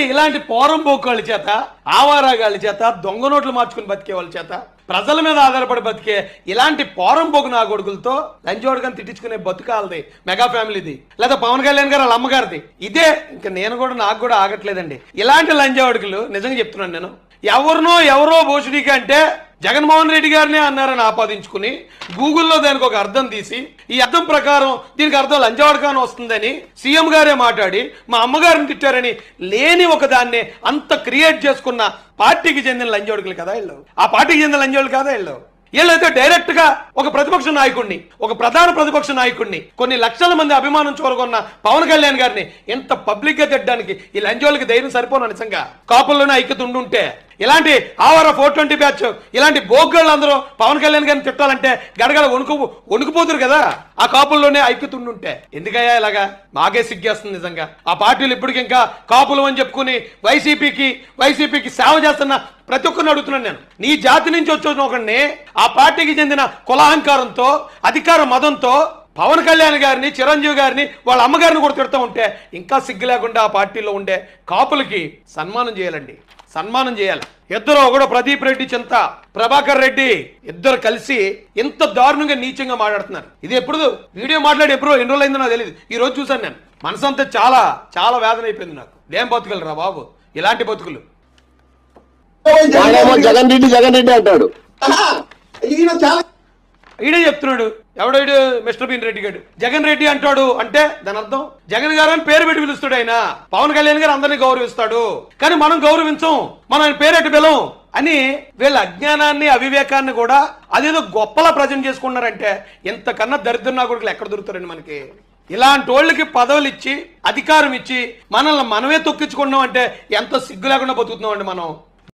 అంటే ఇలాంటి పోరం వాళ్ళ చేత ఆవారాగాల చేత దొంగ నోట్లు మార్చుకుని బతికే వాళ్ళ చేత ప్రజల మీద ఆధారపడి బతికే ఇలాంటి పోరం పోకు నా కొడుకులతో లంచోడుగా తిట్టించుకునే బతుకాలది మెగా ఫ్యామిలీది లేదా పవన్ కళ్యాణ్ గారు వాళ్ళ అమ్మగారిది ఇదే ఇంకా నేను కూడా నాకు కూడా ఆగట్లేదండి ఇలాంటి లంచోడుకులు నిజంగా చెప్తున్నాను నేను ఎవరినో ఎవరో భోషుడికి అంటే జగన్మోహన్ రెడ్డి గారినే అన్నారని ఆపాదించుకుని గూగుల్లో దానికి ఒక అర్థం తీసి ఈ అర్థం ప్రకారం దీనికి అర్థం లంజవాడకాని వస్తుందని సీఎం గారే మాట్లాడి మా అమ్మగారిని తిట్టారని లేని ఒక దాన్ని అంత క్రియేట్ చేసుకున్న పార్టీకి చెందిన లంజోడుకులు కదా వెళ్ళవు ఆ పార్టీకి చెందిన లంజోడులు కదా వెళ్ళవు వీళ్ళైతే డైరెక్ట్ గా ఒక ప్రతిపక్ష నాయకుడిని ఒక ప్రధాన ప్రతిపక్ష నాయకుడిని కొన్ని లక్షల మంది అభిమానం చూరగొన్న పవన్ కళ్యాణ్ గారిని ఇంత పబ్లిక్ గా తిట్టడానికి ఈ లంజోళ్ళకి ధైర్యం సరిపోను నిజంగా కాపుల్లోనే ఐక్యత ఉండుంటే ఇలాంటి ఆవర ఫోర్ ట్వంటీ బ్యాచ్ ఇలాంటి బోగ్గళ్ళు అందరూ పవన్ కళ్యాణ్ గారిని తిట్టాలంటే గడగడ వణుకు వణుకుపోతురు కదా ఆ కాపుల్లోనే ఐక్యత ఉండుంటే ఎందుకయ్యా ఇలాగా మాకే సిగ్గేస్తుంది నిజంగా ఆ పార్టీలు ఇప్పటికింకా కాపులు అని చెప్పుకుని వైసీపీకి వైసీపీకి సేవ చేస్తున్న ప్రతి ఒక్కరిని అడుగుతున్నాను నేను నీ జాతి నుంచి వచ్చిన ఒకడిని ఆ పార్టీకి చెందిన కులాహంకారంతో అధికార మదంతో పవన్ కళ్యాణ్ గారిని చిరంజీవి గారిని వాళ్ళ అమ్మగారిని కూడా తిడుతూ ఉంటే ఇంకా సిగ్గు లేకుండా ఆ పార్టీలో ఉండే కాపులకి సన్మానం చేయాలండి సన్మానం చేయాలి ఇద్దరు ఒకడు ప్రదీప్ రెడ్డి చింత ప్రభాకర్ రెడ్డి ఇద్దరు కలిసి ఎంత దారుణంగా నీచంగా మాట్లాడుతున్నారు ఇది ఎప్పుడు వీడియో మాట్లాడి ఎప్పుడు ఎన్ని రోజులు అయిందో నాకు తెలియదు ఈ రోజు చూసాను నేను మనసంతా చాలా చాలా వేదన అయిపోయింది నాకు ఏం బతుకులు రా బాబు ఇలాంటి బతుకులు జగన్ రెడ్డి జగన్ రెడ్డి అంటాడు ఈడే చెప్తున్నాడు ఎవడైడు మిస్టర్ బీన్ రెడ్డి గారు జగన్ రెడ్డి అంటాడు అంటే దాని అర్థం జగన్ గారు అని పేరు పెట్టి పిలుస్తాడు ఆయన పవన్ కళ్యాణ్ గారు అందరినీ గౌరవిస్తాడు కానీ మనం గౌరవించం మనం ఆయన పేరెట్టు పిలం అని వీళ్ళ అజ్ఞానాన్ని అవివేకాన్ని కూడా అదేదో గొప్పలా ప్రజెంట్ చేసుకున్నారంటే ఇంతకన్నా దరిద్ర నాగుడికి ఎక్కడ దొరుకుతారండి మనకి ఇలాంటి వాళ్ళకి పదవులు ఇచ్చి అధికారం ఇచ్చి మనల్ని మనమే తొక్కించుకున్నాం అంటే ఎంత సిగ్గు లేకుండా బతుకుతున్నాం అండి మనం